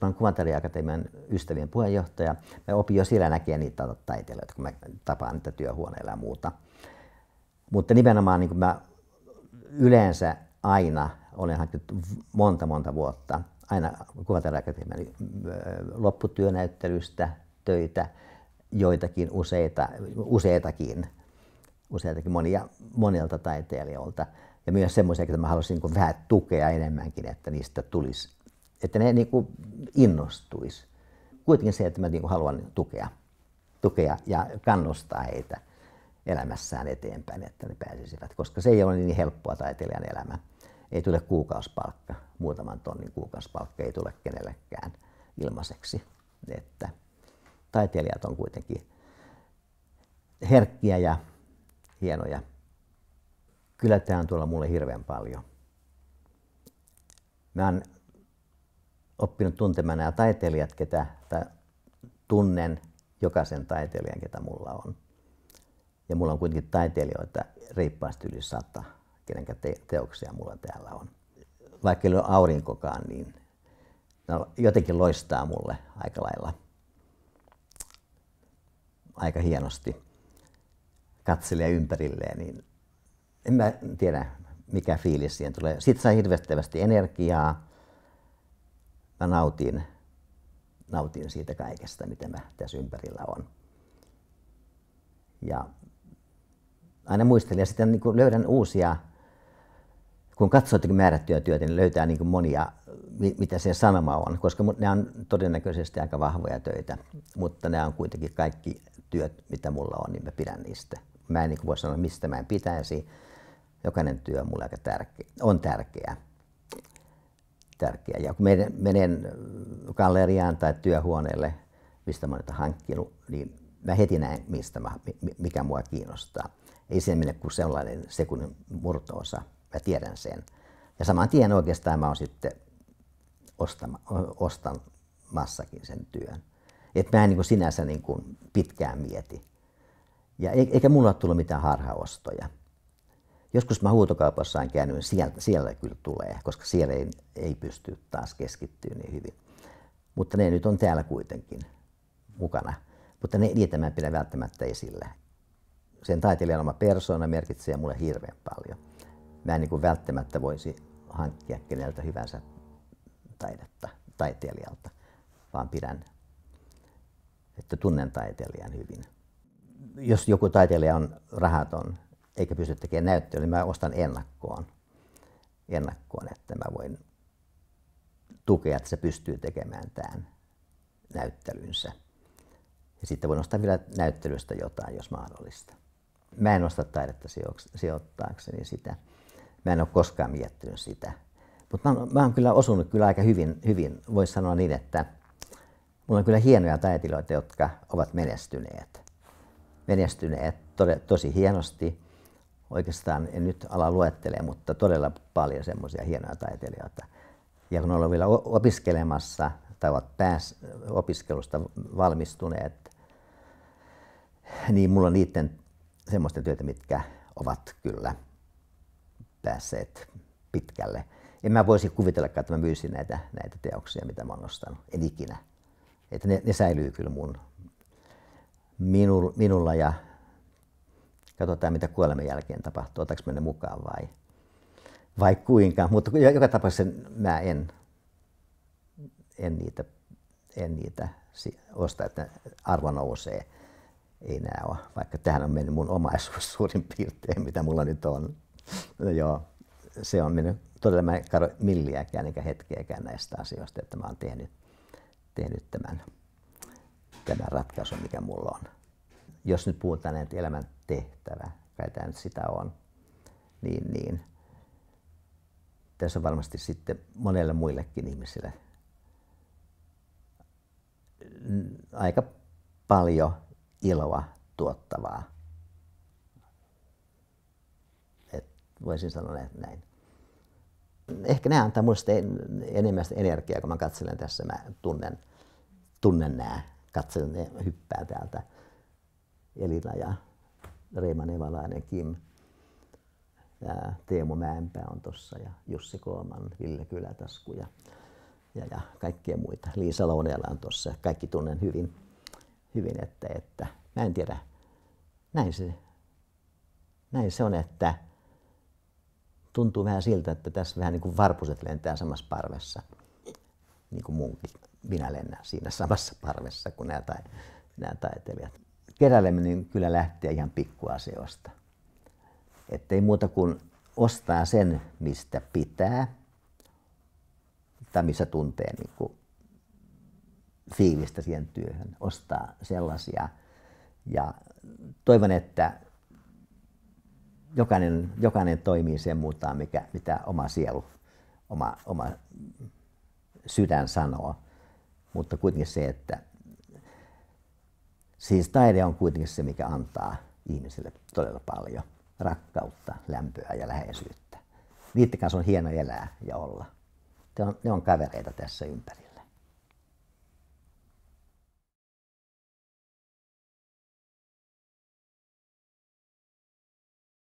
mä olen kuvantelijakatemian ystävien puheenjohtaja. Mä opin jo siellä näkee niitä taiteilijoita, kun mä tapaan niitä työhuoneilla ja muuta. Mutta nimenomaan niin mä yleensä aina olen hankkinut monta monta vuotta aina kuvantelijakatemian lopputyönäyttelystä töitä, joitakin useita, useitakin, useitakin monia, monilta taiteilijoilta. Ja myös semmoisia, joita mä halusin niin vähän tukea enemmänkin, että niistä tulisi, että ne niin kuin innostuisi. Kuitenkin se, että mä niin haluan tukea, tukea ja kannustaa heitä elämässään eteenpäin, että ne pääsisivät, koska se ei ole niin helppoa taiteilijan elämä. Ei tule kuukausipalkka, muutaman tonnin kuukausipalkka ei tule kenellekään ilmaiseksi. Että taiteilijat on kuitenkin herkkiä ja hienoja. Kyllä tämä on tuolla mulle hirveän paljon. Mä oon oppinut tuntemaan nämä taiteilijat, ketä tai tunnen jokaisen taiteilijan, ketä mulla on. Ja mulla on kuitenkin taiteilijoita reippaasti yli sata, kenen te- teoksia mulla täällä on. Vaikka ei ole aurinkokaan, niin jotenkin loistaa mulle aika lailla aika hienosti katselee ympärilleen, niin en mä tiedä mikä fiilis siihen tulee. Sitten saa hirveästi energiaa, mä nautin, nautin siitä kaikesta, mitä mä tässä ympärillä on. Ja aina muistelen ja sitten niin löydän uusia, kun katsoo jotakin määrättyä työtä, niin löytää niin monia, mitä se sanoma on, koska ne on todennäköisesti aika vahvoja töitä, mutta nämä on kuitenkin kaikki työt, mitä mulla on, niin mä pidän niistä. Mä en niin voi sanoa, mistä mä en pitäisi. Jokainen työ on mulle aika tärkeä, on tärkeä tärkeä. Ja kun menen, menen galleriaan tai työhuoneelle, mistä mä olen hankkinut, niin mä heti näen, mistä mä, mikä mua kiinnostaa. Ei sinne mene kuin sellainen sekunnin murtoosa. Mä tiedän sen. Ja saman tien oikeastaan mä oon sitten ostama, ostan massakin sen työn. Et mä en niin sinänsä niin pitkään mieti. Ja e, eikä mulla ole tullut mitään harhaostoja. Joskus mä huutokaupassa on käynyt, niin sieltä, siellä kyllä tulee, koska siellä ei, ei pysty taas keskittyä niin hyvin. Mutta ne nyt on täällä kuitenkin mukana. Mutta ne, niitä mä en pidä välttämättä esillä. Sen taiteilijan oma persoona merkitsee mulle hirveän paljon. Mä en niin kuin välttämättä voisi hankkia keneltä hyvänsä taidetta taiteilijalta, vaan pidän, että tunnen taiteilijan hyvin. Jos joku taiteilija on rahaton, eikä pysty tekemään näyttöä, niin mä ostan ennakkoon, ennakkoon että mä voin tukea, että se pystyy tekemään tämän näyttelynsä. Ja sitten voin ostaa vielä näyttelystä jotain, jos mahdollista. Mä en osta taidetta sijoittaakseni sitä. Mä en ole koskaan miettinyt sitä. Mutta mä, mä oon kyllä osunut kyllä aika hyvin, hyvin. voisi sanoa niin, että mulla on kyllä hienoja taiteilijoita, jotka ovat menestyneet. Menestyneet to, tosi hienosti oikeastaan en nyt ala luettelee, mutta todella paljon semmoisia hienoja taiteilijoita. Ja kun ollaan vielä opiskelemassa tai ovat pääs, opiskelusta valmistuneet, niin mulla on niiden semmoista työtä, mitkä ovat kyllä päässeet pitkälle. En mä voisi kuvitella että mä myisin näitä, näitä teoksia, mitä mä oon nostanut. En ikinä. Että ne, ne säilyy kyllä mun, minu, minulla ja Katsotaan, mitä kuoleman jälkeen tapahtuu, otetaanko mennä mukaan vai, vai kuinka. Mutta joka tapauksessa mä en, en niitä, en niitä osta, että arvo nousee. Ei nää ole, vaikka tähän on mennyt mun omaisuus suurin piirtein, mitä mulla nyt on. No joo, se on mennyt todella mä en karo milliäkään eikä hetkeäkään näistä asioista, että mä oon tehnyt, tehnyt tämän, tämän ratkaisun, mikä mulla on. Jos nyt puhutaan näitä elämän tehtävä, kai tämä nyt sitä on, niin, niin tässä on varmasti sitten monelle muillekin ihmisille aika paljon iloa tuottavaa. Et voisin sanoa näin. Ehkä nämä antaa minulle enemmän energiaa, kun mä katselen tässä, mä tunnen, tunnen nämä, katselen ne hyppää täältä elinajaa. Reima Nevalainen, Kim, ja Teemu Mäenpää on tuossa ja Jussi Kooman, Ville Kylätasku ja, ja, ja kaikkia muita. Liisa Lounela on tuossa. Kaikki tunnen hyvin, hyvin että, että mä en tiedä. Näin se, näin se on, että tuntuu vähän siltä, että tässä vähän niin kuin varpuset lentää samassa parvessa. Niin kuin munkin. Minä lennän siinä samassa parvessa kuin nämä, tai, nämä taiteilijat keräileminen kyllä lähtee ihan pikkuasioista. Että ei muuta kuin ostaa sen, mistä pitää tai missä tuntee niin kuin fiilistä siihen työhön. Ostaa sellaisia. Ja toivon, että jokainen, jokainen toimii sen muutaan, mikä, mitä oma sielu, oma, oma sydän sanoo. Mutta kuitenkin se, että Siis taide on kuitenkin se, mikä antaa ihmiselle todella paljon rakkautta, lämpöä ja läheisyyttä. Niiden kanssa on hieno elää ja olla. Ne on, ne on kavereita tässä ympärillä.